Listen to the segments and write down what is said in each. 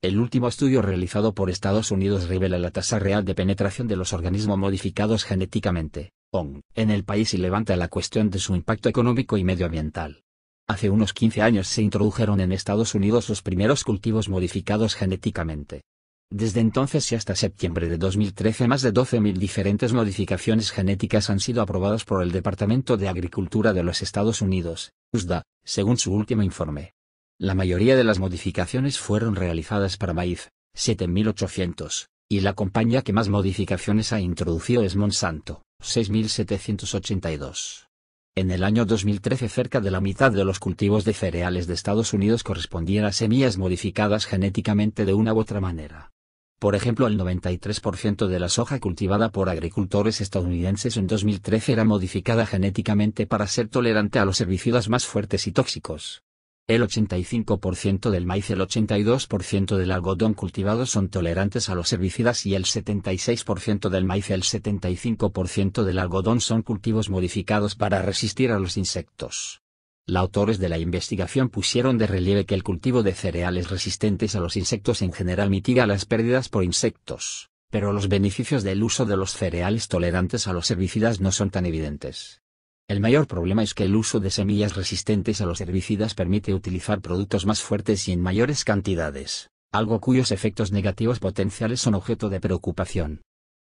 El último estudio realizado por Estados Unidos revela la tasa real de penetración de los organismos modificados genéticamente, ONG, en el país y levanta la cuestión de su impacto económico y medioambiental. Hace unos 15 años se introdujeron en Estados Unidos los primeros cultivos modificados genéticamente. Desde entonces y hasta septiembre de 2013 más de 12.000 diferentes modificaciones genéticas han sido aprobadas por el Departamento de Agricultura de los Estados Unidos, USDA, según su último informe. La mayoría de las modificaciones fueron realizadas para maíz, 7800, y la compañía que más modificaciones ha introducido es Monsanto, 6782. En el año 2013 cerca de la mitad de los cultivos de cereales de Estados Unidos correspondían a semillas modificadas genéticamente de una u otra manera. Por ejemplo, el 93% de la soja cultivada por agricultores estadounidenses en 2013 era modificada genéticamente para ser tolerante a los herbicidas más fuertes y tóxicos. El 85% del maíz y el 82% del algodón cultivado son tolerantes a los herbicidas y el 76% del maíz y el 75% del algodón son cultivos modificados para resistir a los insectos. Los autores de la investigación pusieron de relieve que el cultivo de cereales resistentes a los insectos en general mitiga las pérdidas por insectos, pero los beneficios del uso de los cereales tolerantes a los herbicidas no son tan evidentes. El mayor problema es que el uso de semillas resistentes a los herbicidas permite utilizar productos más fuertes y en mayores cantidades, algo cuyos efectos negativos potenciales son objeto de preocupación.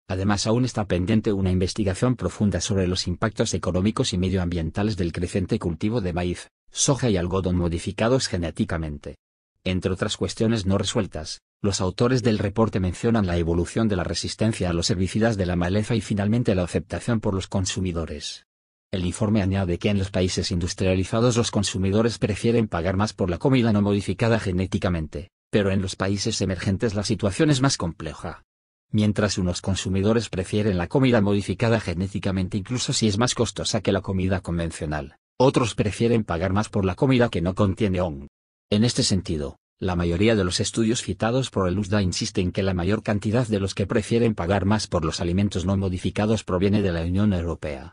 Además aún está pendiente una investigación profunda sobre los impactos económicos y medioambientales del creciente cultivo de maíz, soja y algodón modificados genéticamente. Entre otras cuestiones no resueltas, los autores del reporte mencionan la evolución de la resistencia a los herbicidas de la maleza y finalmente la aceptación por los consumidores. El informe añade que en los países industrializados los consumidores prefieren pagar más por la comida no modificada genéticamente, pero en los países emergentes la situación es más compleja. Mientras unos consumidores prefieren la comida modificada genéticamente incluso si es más costosa que la comida convencional, otros prefieren pagar más por la comida que no contiene ONG. En este sentido, la mayoría de los estudios citados por el USDA insisten que la mayor cantidad de los que prefieren pagar más por los alimentos no modificados proviene de la Unión Europea,